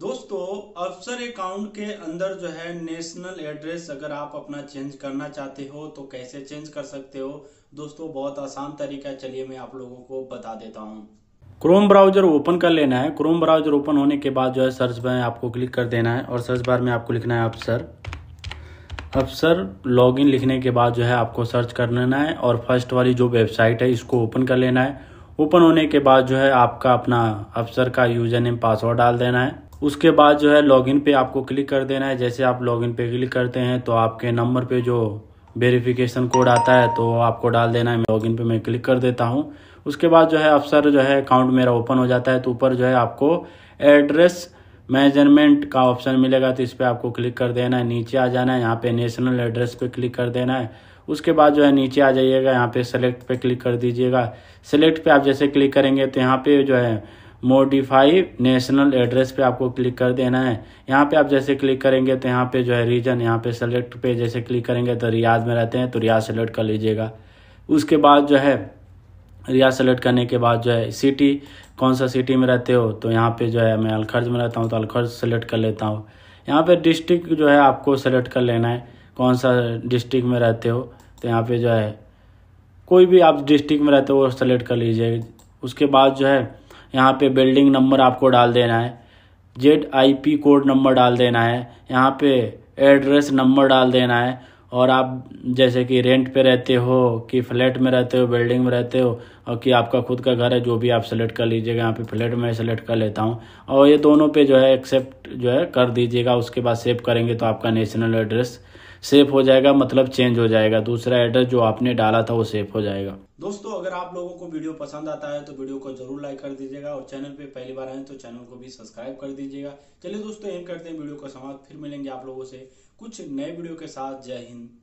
दोस्तों अफसर अकाउंट के अंदर जो है नेशनल एड्रेस अगर आप अपना चेंज करना चाहते हो तो कैसे चेंज कर सकते हो दोस्तों बहुत आसान तरीका है चलिए मैं आप लोगों को बता देता हूँ क्रोम ब्राउजर ओपन कर लेना है क्रोम ब्राउजर ओपन होने के बाद जो है सर्च में आपको क्लिक कर देना है और सर्च बार में आपको लिखना है अफसर अफसर लॉगिन लिखने के बाद जो है आपको सर्च कर लेना है और फर्स्ट वाली जो वेबसाइट है इसको ओपन कर लेना है ओपन होने के बाद जो है आपका अपना अफसर का यूजर नेम पासवर्ड डाल देना है उसके बाद जो है लॉगिन पे आपको क्लिक कर देना है जैसे आप लॉगिन पे क्लिक करते हैं तो आपके नंबर पे जो वेरिफिकेशन कोड आता है तो आपको डाल देना है लॉगिन पे मैं क्लिक कर देता हूँ उसके बाद जो है अफसर जो है अकाउंट मेरा ओपन हो जाता है तो ऊपर जो है आपको एड्रेस मेजरमेंट का ऑप्शन मिलेगा तो इस पर आपको क्लिक कर देना है नीचे आ जाना है यहाँ पे नेशनल एड्रेस पे क्लिक कर देना है उसके बाद जो है नीचे आ जाइएगा यहाँ पे सेलेक्ट पे क्लिक कर दीजिएगा सेलेक्ट पे आप जैसे क्लिक करेंगे तो यहाँ पे जो है मोडिफाई नेशनल एड्रेस पे आपको क्लिक कर देना है यहाँ पे आप जैसे क्लिक करेंगे तो यहाँ पे जो है रीजन यहाँ पे सेलेक्ट पे जैसे क्लिक करेंगे तो रियाज में रहते हैं तो रियाज सेलेक्ट कर लीजिएगा उसके बाद जो है रियाज सेलेक्ट करने के बाद जो है सिटी कौन सा सिटी में रहते हो तो यहाँ पे जो है मैं अलखर्ज में रहता हूँ तो अलखर्ज सेलेक्ट कर लेता हूँ यहाँ पे डिस्ट्रिक्ट जो है आपको सेलेक्ट कर लेना है कौन सा डिस्ट्रिक्ट में रहते हो तो यहाँ पे जो है कोई भी आप डिस्ट्रिक्ट में रहते हो वो सेलेक्ट कर लीजिए उसके बाद जो है यहाँ पे बिल्डिंग नंबर आपको डाल देना है जेड आईपी कोड नंबर डाल देना है यहाँ पे एड्रेस नंबर डाल देना है और आप जैसे कि रेंट पे रहते हो कि फ्लैट में रहते हो बिल्डिंग में रहते हो और कि आपका खुद का घर है जो भी आप सेलेक्ट कर लीजिएगा यहाँ पे फ्लैट में सेलेक्ट कर लेता हूँ और ये दोनों पे जो है एक्सेप्ट जो है कर दीजिएगा उसके बाद सेव करेंगे तो आपका नेशनल एड्रेस सेफ हो जाएगा मतलब चेंज हो जाएगा दूसरा एड्रेस जो आपने डाला था वो सेफ हो जाएगा दोस्तों अगर आप लोगों को वीडियो पसंद आता है तो वीडियो को जरूर लाइक कर दीजिएगा और चैनल पे पहली बार आए तो चैनल को भी सब्सक्राइब कर दीजिएगा चलिए दोस्तों एम करते हैं वीडियो का समाप्त फिर मिलेंगे आप लोगों से कुछ नए वीडियो के साथ जय हिंद